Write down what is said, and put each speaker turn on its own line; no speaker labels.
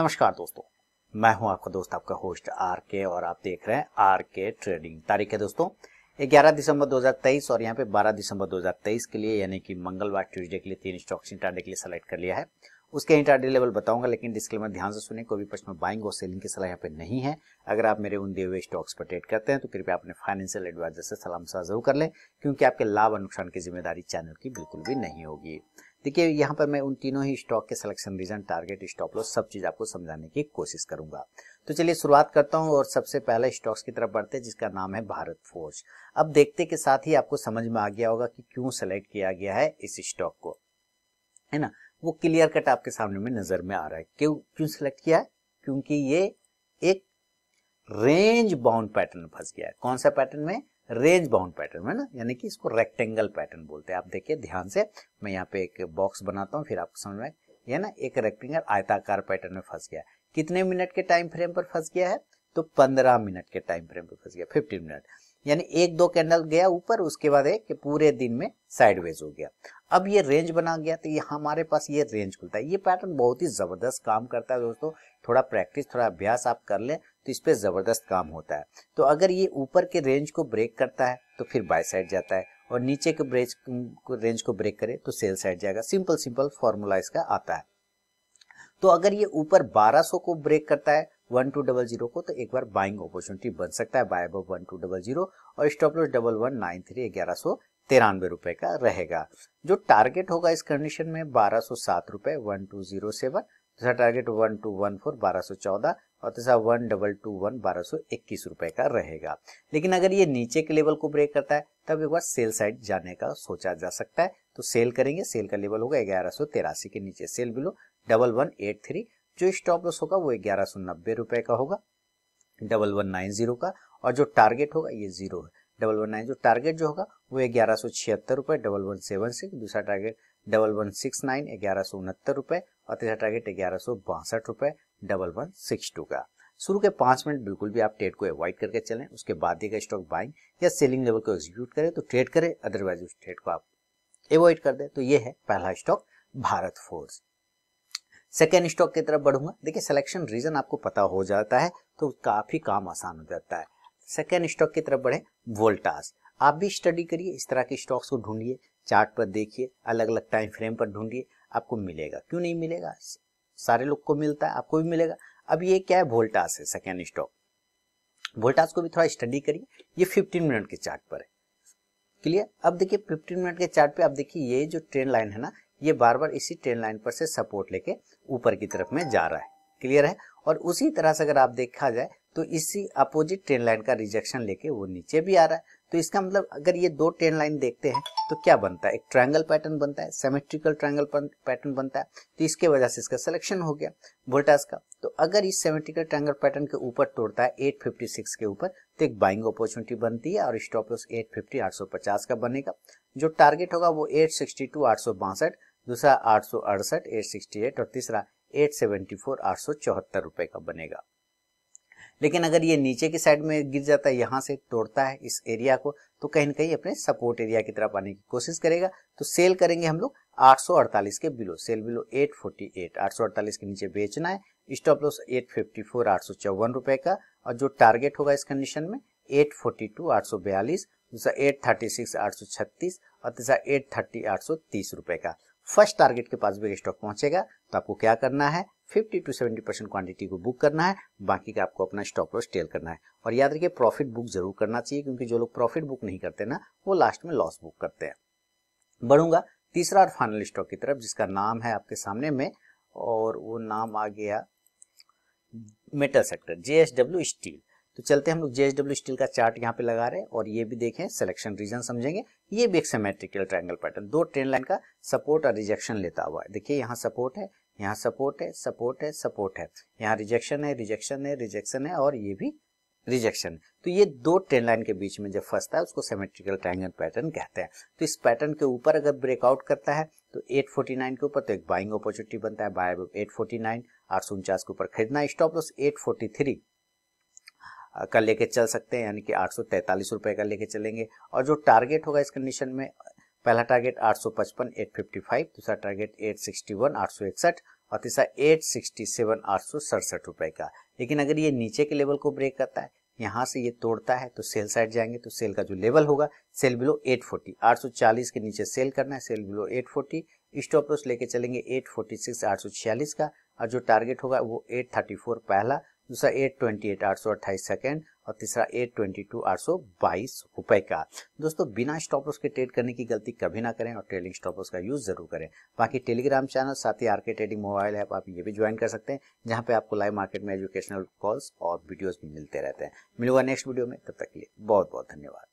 नमस्कार दोस्तों मैं हूं आपका दोस्त आपका होस्ट आर के और आप देख रहे हैं आर के ट्रेडिंग तारीख है दोस्तों 11 दिसंबर 2023 और यहां पे 12 दिसंबर 2023 के लिए यानी कि मंगलवार ट्यूसडे के लिए तीन स्टॉक्स इंटरडे के लिए सेलेक्ट कर लिया है उसके इंटरडे लेवल बताऊंगा लेकिन डिस्क्लेमर ध्यान से सुने कोई प्रश्न बाइंग और सेलिंग की सलाह यहाँ पे नहीं है अगर आप मेरे उन दिए हुए स्टॉक्स पर ट्रेड करते हैं तो कृपया अपने फाइनेंशियल एडवाइजर से सलाह मशा जरूर कर लें क्योंकि आपके लाभ और नुकसान की जिम्मेदारी चैनल की बिल्कुल भी नहीं होगी देखिए यहाँ पर मैं उन तीनों ही स्टॉक के selection reason target stop loss सब चीज़ आपको समझाने की कोशिश करूंगा तो चलिए शुरुआत करता हूँ और सबसे पहले स्टॉक्स की तरफ बढ़ते हैं जिसका नाम है भारत फोर्ज अब देखते के साथ ही आपको समझ में आ गया होगा कि क्यों सेलेक्ट किया गया है इस स्टॉक को है ना वो क्लियर कट आपके सामने में नज़र में आ रहा है क्यों क्यों सेलेक्ट किया है क्योंकि ये एक रेंज बाउंड पैटर्न फंस गया है कौन सा पैटर्न में रेंज बाउंड पैटर्न है ना यानी कि इसको रेक्टेंगल पैटर्न बोलते हैं आप देखिए ध्यान से मैं यहाँ पे एक बॉक्स बनाता हूँ फिर आपको समझ में ये ना एक रेक्टेंगल आयताकार पैटर्न में फंस गया कितने मिनट के टाइम फ्रेम पर फंस गया है तो पंद्रह मिनट के टाइम फ्रेम पर फंस गया फिफ्टीन मिनट यानी एक दो कैंडल गया ऊपर उसके बाद एक पूरे दिन में साइडवेज हो गया अब ये रेंज बना गया तो ये हमारे पास ये रेंज खुलता है ये पैटर्न बहुत ही ज़बरदस्त काम करता है दोस्तों थोड़ा प्रैक्टिस थोड़ा अभ्यास आप कर ले तो इस पर ज़बरदस्त काम होता है तो अगर ये ऊपर के रेंज को ब्रेक करता है तो फिर बाय साइड जाता है और नीचे के ब्रेज रेंज को ब्रेक करे तो सेल साइड जाएगा सिंपल सिंपल फॉर्मूला इसका आता है तो अगर ये ऊपर 1200 को ब्रेक करता है वन टू डबल जीरो को तो एक बार बाइंग अपॉर्चुनिटी बन सकता है बाय अब वन टू डबल जीरो और stop loss double one nine three ग्यारह सौ तिरानवे रुपए का रहेगा जो टारगेट होगा इस कंडीशन में बारह सौ सात रुपए वन टू जीरो सेवन तथा target one two one four बारह सौ चौदह और तथा वन डबल टू वन बारह सौ इक्कीस रुपए का रहेगा लेकिन अगर ये नीचे के लेवल को ब्रेक करता है तब एक बार सेल साइड जाने का सोचा जा सकता है तो सेल करेंगे सेल का लेवल होगा ग्यारह सौ तिरासी के नीचे sell below double one eight three जो स्टॉप लॉस होगा वो ग्यारह सौ नब्बे रुपए का होगा डबल वन नाइन जीरो का और जो टारगेट होगा ये जीरो है डबल वन नाइन जो टारगेट जो होगा वो ग्यारह सौ छिहत्तर रुपए डबल वन सेवन सिक्स दूसरा target double one six nine ग्यारह सौ उनहत्तर रुपए और तीसरा टारगेट ग्यारह सौ बासठ रुपए डबल वन सिक्स टू का शुरू के पांच मिनट बिल्कुल भी आप ट्रेड को अवॉइड करके चलें उसके बाद ही स्टॉक बाइंग या सेलिंग लेवल को एग्जीक्यूट करें तो ट्रेड करें अदरवाइज उस ट्रेड को आप अवॉइड कर दें तो ये है पहला stock Bharat Forge second stock की तरफ बढ़ूंगा देखिए सिलेक्शन रीजन आपको पता हो जाता है तो काफी काम आसान हो जाता है सेकेंड स्टॉक की तरफ बढ़े वोल्टास आप भी स्टडी करिए इस तरह के स्टॉक्स को ढूंढिए चार्ट पर देखिए अलग अलग टाइम फ्रेम पर ढूंढिए आपको मिलेगा क्यों नहीं मिलेगा सारे लोग को मिलता है आपको भी मिलेगा अब ये क्या है वोल्टास है सेकेंड स्टॉक वोल्टास को भी थोड़ा स्टडी करिए ये 15 मिनट के चार्ट पर है क्लियर अब देखिए 15 मिनट के चार्ट पे आप देखिए ये जो ट्रेन लाइन है ना ये बार बार इसी ट्रेन लाइन पर से सपोर्ट लेके ऊपर की तरफ में जा रहा है क्लियर है और उसी तरह से अगर आप देखा जाए तो इसी अपोजिट ट्रेन लाइन का रिजेक्शन लेके वो नीचे भी आ रहा है तो इसका मतलब अगर ये दो ट्रेन लाइन देखते हैं तो क्या बनता है एक ट्रायंगल पैटर्न बनता है सेमेट्रिकल ट्रायंगल पैटर्न बनता है तो इसके वजह से इसका सिलेक्शन हो गया वोल्टास का तो अगर इस सेमेट्रिकल ट्रायंगल पैटर्न के ऊपर तोड़ता है 856 के ऊपर तो एक बाइंग अपॉर्चुनिटी बनती है और स्टॉप लॉस सौ पचास का बनेगा जो टारगेट होगा वो एट सिक्सटी टू आठ सौ बासठ दूसरा आठ सौ अड़सठ एट सिक्सटी एट और तीसरा एट सेवेंटी फोर आठ सौ चौहत्तर का बनेगा लेकिन अगर ये नीचे की साइड में गिर जाता है यहाँ से तोड़ता है इस एरिया को तो कहीं ना कहीं अपने सपोर्ट एरिया की तरफ आने की कोशिश करेगा तो सेल करेंगे हम लोग 848 के बिलो सेल बिलो 848 848 के नीचे बेचना है स्टॉप लॉस 854 854 रुपए का और जो टारगेट होगा इस कंडीशन में 842 842 दूसरा 836 836 और तीसरा 830 830 रुपए का फर्स्ट टारगेट के पास भी स्टॉक पहुंचेगा तो आपको क्या करना है 50 टू 70 परसेंट क्वांटिटी को बुक करना है बाकी का आपको अपना स्टॉप लॉस टेल करना है और याद रखिए प्रॉफिट बुक जरूर करना चाहिए क्योंकि जो लोग प्रॉफिट बुक नहीं करते ना वो लास्ट में लॉस बुक करते हैं बढ़ूंगा तीसरा और फाइनल स्टॉक की तरफ जिसका नाम है आपके सामने में और वो नाम आ गया मेटल सेक्टर जे स्टील तो चलते हम लोग जेएसडब्ल्यू स्टील का चार्ट यहाँ पे लगा रहे हैं और ये भी देखें सिलेक्शन रीजन समझेंगे ये भी एक सेमेट्रिकल ट्रायंगल पैटर्न दो ट्रेन लाइन का सपोर्ट और रिजेक्शन लेता हुआ है देखिए यहाँ सपोर्ट है यहाँ सपोर्ट है सपोर्ट है सपोर्ट है यहाँ रिजेक्शन है रिजेक्शन है रिजेक्शन है और ये भी रिजेक्शन तो ये दो ट्रेन लाइन के बीच में जब फंसता है उसको सेमेट्रिकल ट्रायंगल पैटर्न कहते हैं तो इस पैटर्न के ऊपर अगर ब्रेकआउट करता है तो 849 के ऊपर तो एक बाइंग अपॉर्चुनिटी बनता है बाय 849 आठ के ऊपर खरीदना स्टॉप लॉस 843 का लेके चल सकते हैं यानी कि आठ सौ का लेके चलेंगे और जो टारगेट होगा इस कंडीशन में पहला टारगेट आठ सौ पचपन एट फिफ्टी फाइव दूसरा टारगेट एट सिक्सटी वन आठ सौ इकसठ और तीसरा एट आठ सौ सड़सठ रुपए का लेकिन अगर ये नीचे के लेवल को ब्रेक करता है यहाँ से ये तोड़ता है तो सेल साइड जाएंगे तो सेल का जो लेवल होगा सेल बिलो 840 840 के नीचे सेल करना है सेल बिलो 840 स्टॉप लेके चलेंगे 846 846 का और जो टारगेट होगा वो 834 पहला दूसरा एट ट्वेंटी एट आठ सौ अट्ठाईस सेकेंड और तीसरा एट ट्वेंटी टू आठ सौ बाईस रुपए का दोस्तों बिना स्टॉप लॉस के ट्रेड करने की गलती कभी ना करें और ट्रेडिंग स्टॉप लॉस का यूज़ ज़रूर करें बाकी टेलीग्राम चैनल साथ ही आरके ट्रेडिंग मोबाइल ऐप आप ये भी ज्वाइन कर सकते हैं जहाँ पे आपको लाइव मार्केट में एजुकेशनल कॉल्स और वीडियोज़ भी मिलते रहते हैं मिलूंगा नेक्स्ट वीडियो में तब तक के लिए बहुत बहुत धन्यवाद